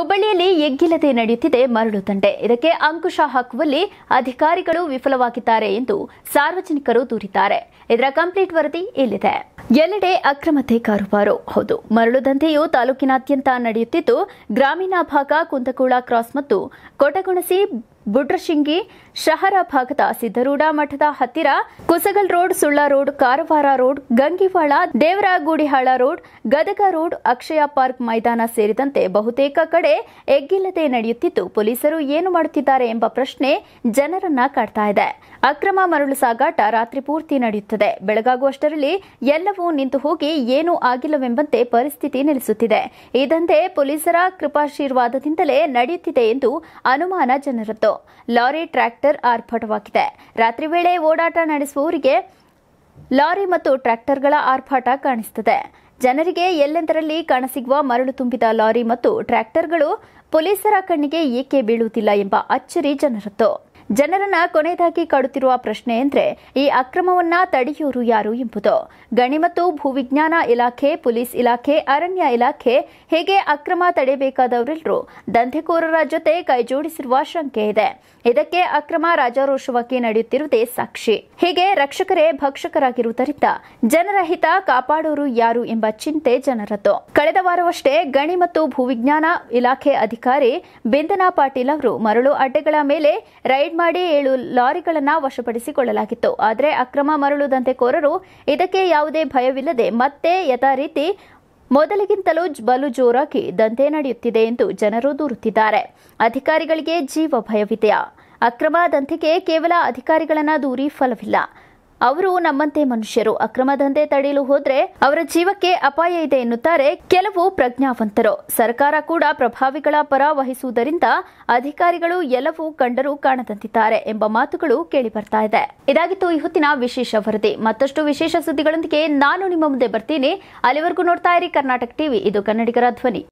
ಹುಬ್ಬಳ್ಳಿಯಲ್ಲಿ ಎಗ್ಗಿಲ್ಲದೆ ನಡೆಯುತ್ತಿದೆ ಮರಳು ದಂಡೆ ಇದಕ್ಕೆ ಅಂಕುಶ ಹಾಕುವಲ್ಲಿ ಅಧಿಕಾರಿಗಳು ವಿಫಲವಾಗಿದ್ದಾರೆ ಎಂದು ಸಾರ್ವಜನಿಕರು ದೂರಿದ್ದಾರೆ ಇದರ ಕಂಪ್ಲೀಟ್ ವರದಿ ಇಲ್ಲಿದೆ ಎಲ್ಲೆಡೆ ಅಕ್ರಮತೆ ಕಾರುಬಾರು ಹೌದು ಮರಳು ದಂಧೆಯು ತಾಲೂಕಿನಾದ್ಯಂತ ನಡೆಯುತ್ತಿದ್ದು ಗ್ರಾಮೀಣ ಭಾಗ ಕುಂದಕೋಳ ಕ್ರಾಸ್ ಮತ್ತು ಕೊಟಗುಣಸಿ ಬುಡ್ರಶಿಂಗಿ ಶಹರ ಭಾಗದ ಸಿದ್ದರೂಢ ಮಠದ ಹತ್ತಿರ Kusugal road Sulla road Karwar road Gangiwal Devaragudihal road Gadag road Akshaya park ಮೈದಾನ ಸೇರಿದಂತೆ ಬಹುತೇಕ ಕಡೆ ಎಗ್ಗಿಲ್ಲದೆ ನಡೆಯುತ್ತಿದ್ದು ಪೊಲೀಸರು ಏನು ಮಾಡುತ್ತಿದ್ದಾರೆ ಎಂಬ ಪ್ರಶ್ನೆ ಜನರನ್ನ ಕಾಡ್ತಾ ಇದೆ ಅಕ್ರಮ ಮರಳು ಸಾಗಾಟ ರಾತ್ರಿ ಪೂರ್ತಿ ನಡೆಯುತ್ತದೆ ಬೆಳಗಾಗುವಷ್ಟರಲ್ಲಿ ಎಲ್ಲವೂ ನಿಂತು ಹೋಗಿ ಏನೂ ಆಗಿಲ್ಲವೆಂಬಂತೆ ಪರಿಸ್ಥಿತಿ ನೆಲೆಸುತ್ತಿದೆ ಇದಂತೆ ಪೊಲೀಸರ ಕೃಪಾಶೀರ್ವಾದದಿಂದಲೇ ನಡೆಯುತ್ತಿದೆ ಎಂದು ಅನುಮಾನ ಜನರದ್ದು ಲಾರಿ ಟ್ರ್ಯಾಕ್ಟರ್ ಆರ್ಭಟವಾಗಿದೆ ರಾತ್ರಿ ವೇಳೆ ಓಡಾಟ ನಡೆಸುವವರಿಗೆ ಲಾರಿ ಮತ್ತು ಟ್ರಾಕ್ಟರ್ಗಳ ಆರ್ಭಾಟ ಕಾಣಿಸುತ್ತದೆ ಜನರಿಗೆ ಎಲ್ಲೆಂದರಲ್ಲಿ ಕಾಣಸಿಗುವ ಮರಳು ತುಂಬಿದ ಲಾರಿ ಮತ್ತು ಟ್ರಾಕ್ಟರ್ಗಳು ಪೊಲೀಸರ ಕಣ್ಣಿಗೆ ಏಕೆ ಬೀಳುವುದಿಲ್ಲ ಎಂಬ ಅಚ್ಚರಿ ಜನರದ್ದು ಜನರನ್ನ ಕೊನೆಯದಾಗಿ ಕಾಡುತ್ತಿರುವ ಪ್ರಶ್ನೆ ಎಂದರೆ ಈ ಅಕ್ರಮವನ್ನ ತಡೆಯೋರು ಯಾರು ಎಂಬುದು ಗಣಿ ಮತ್ತು ಭೂವಿಜ್ಞಾನ ಇಲಾಖೆ ಪೊಲೀಸ್ ಇಲಾಖೆ ಅರಣ್ಯ ಇಲಾಖೆ ಹೇಗೆ ಅಕ್ರಮ ತಡೆಯಬೇಕಾದವರೆಲ್ಲರೂ ದಂಧೆಕೋರರ ಜೊತೆ ಕೈಜೋಡಿಸಿರುವ ಶಂಕೆ ಇದೆ ಇದಕ್ಕೆ ಅಕ್ರಮ ರಾಜಾರೋಷವಾಗಿ ನಡೆಯುತ್ತಿರುವುದೇ ಸಾಕ್ಷಿ ಹೀಗೆ ರಕ್ಷಕರೇ ಭಕ್ಷಕರಾಗಿರುವುದರಿಂದ ಜನರ ಹಿತ ಕಾಪಾಡೋರು ಯಾರು ಎಂಬ ಚಿಂತೆ ಜನರದ್ದು ಕಳೆದ ವಾರವಷ್ಟೇ ಗಣಿ ಮತ್ತು ಭೂವಿಜ್ಞಾನ ಇಲಾಖೆ ಅಧಿಕಾರಿ ಬಿಂದನಾ ಪಾಟೀಲ್ ಅವರು ಮರಳು ಅಡ್ಡೆಗಳ ಮೇಲೆ ರೈಡ್ ಮಾಡಿ ಏಳು ಲಾರಿಗಳನ್ನು ವಶಪಡಿಸಿಕೊಳ್ಳಲಾಗಿತ್ತು ಆದರೆ ಅಕ್ರಮ ಮರಳು ಕೋರರು ಇದಕ್ಕೆ ಯಾವುದೇ ಭಯವಿಲ್ಲದೆ ಮತ್ತೆ ಯಥಾರೀತಿ ಮೊದಲಿಗಿಂತಲೂ ಬಲು ಜೋರಾಗಿ ದಂತೆ ನಡೆಯುತ್ತಿದೆ ಎಂದು ಜನರು ದೂರುತ್ತಿದ್ದಾರೆ ಅಧಿಕಾರಿಗಳಿಗೆ ಜೀವ ಭಯವಿದೆಯಾ ಅಕ್ರಮ ದಂತಿಗೆ ಕೇವಲ ಅಧಿಕಾರಿಗಳನ್ನ ದೂರಿ ಫಲವಿಲ್ಲ ಅವರು ನಮ್ಮಂತೆ ಮನುಷ್ಯರು ಅಕ್ರಮ ದಂಧೆ ತಡೆಯಲು ಹೋದ್ರೆ ಅವರ ಜೀವಕ್ಕೆ ಅಪಾಯ ಇದೆ ಎನ್ನುತ್ತಾರೆ ಕೆಲವು ಪ್ರಜ್ಞಾವಂತರು ಸರ್ಕಾರ ಕೂಡ ಪ್ರಭಾವಿಗಳ ಪರ ವಹಿಸುವುದರಿಂದ ಅಧಿಕಾರಿಗಳು ಎಲ್ಲವೂ ಕಂಡರೂ ಕಾಣದಂತಿದ್ದಾರೆ ಎಂಬ ಮಾತುಗಳು ಬರ್ತಾ ಇದೆ ಇದಾಗಿತ್ತು ಈ ಹೊತ್ತಿನ ವಿಶೇಷ ವರದಿ ಮತ್ತಷ್ಟು ವಿಶೇಷ ಸುದ್ದಿಗಳೊಂದಿಗೆ ನಾನು ನಿಮ್ಮ ಮುಂದೆ ಬರ್ತೀನಿ ಅಲ್ಲಿವರೆಗೂ ನೋಡ್ತಾ ಇರಿ ಕರ್ನಾಟಕ ಟಿವಿ ಇದು ಕನ್ನಡಿಗರ ಧ್ವನಿ